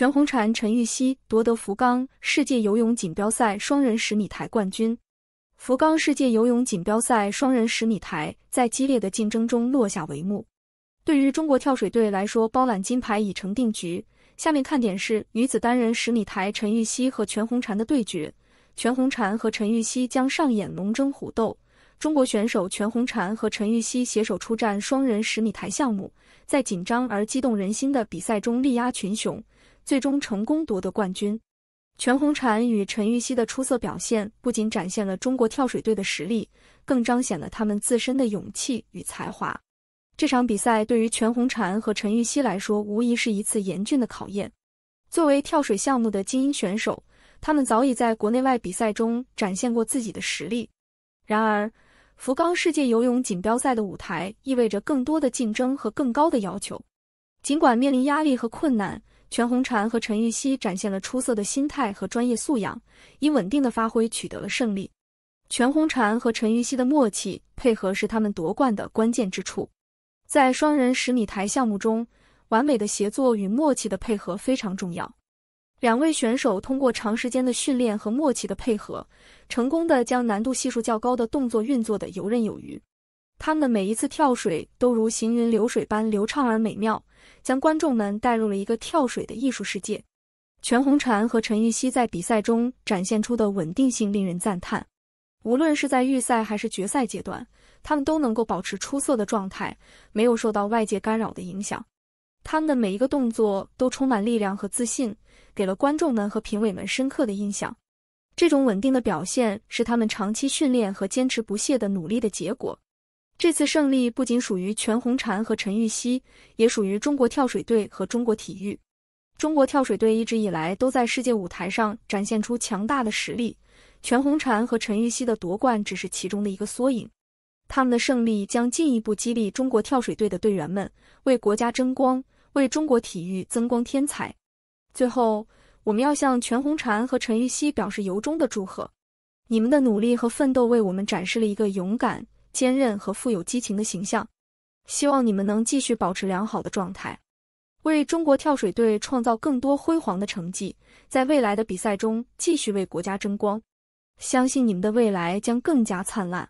全红婵、陈芋汐夺得福冈世界游泳锦标赛双人十米台冠军。福冈世界游泳锦标赛双人十米台在激烈的竞争中落下帷幕。对于中国跳水队来说，包揽金牌已成定局。下面看点是女子单人十米台，陈芋汐和全红婵的对决。全红婵和陈芋汐将上演龙争虎斗。中国选手全红婵和陈芋汐携手出战双人十米台项目，在紧张而激动人心的比赛中力压群雄。最终成功夺得冠军。全红婵与陈芋汐的出色表现，不仅展现了中国跳水队的实力，更彰显了他们自身的勇气与才华。这场比赛对于全红婵和陈芋汐来说，无疑是一次严峻的考验。作为跳水项目的精英选手，他们早已在国内外比赛中展现过自己的实力。然而，福冈世界游泳锦标赛的舞台意味着更多的竞争和更高的要求。尽管面临压力和困难，全红婵和陈芋汐展现了出色的心态和专业素养，以稳定的发挥取得了胜利。全红婵和陈芋汐的默契配合是他们夺冠的关键之处。在双人十米台项目中，完美的协作与默契的配合非常重要。两位选手通过长时间的训练和默契的配合，成功的将难度系数较高的动作运作的游刃有余。他们的每一次跳水都如行云流水般流畅而美妙。将观众们带入了一个跳水的艺术世界。全红婵和陈芋汐在比赛中展现出的稳定性令人赞叹。无论是在预赛还是决赛阶段，他们都能够保持出色的状态，没有受到外界干扰的影响。他们的每一个动作都充满力量和自信，给了观众们和评委们深刻的印象。这种稳定的表现是他们长期训练和坚持不懈的努力的结果。这次胜利不仅属于全红婵和陈芋汐，也属于中国跳水队和中国体育。中国跳水队一直以来都在世界舞台上展现出强大的实力，全红婵和陈芋汐的夺冠只是其中的一个缩影。他们的胜利将进一步激励中国跳水队的队员们为国家争光，为中国体育增光添彩。最后，我们要向全红婵和陈芋汐表示由衷的祝贺，你们的努力和奋斗为我们展示了一个勇敢。坚韧和富有激情的形象，希望你们能继续保持良好的状态，为中国跳水队创造更多辉煌的成绩，在未来的比赛中继续为国家争光。相信你们的未来将更加灿烂。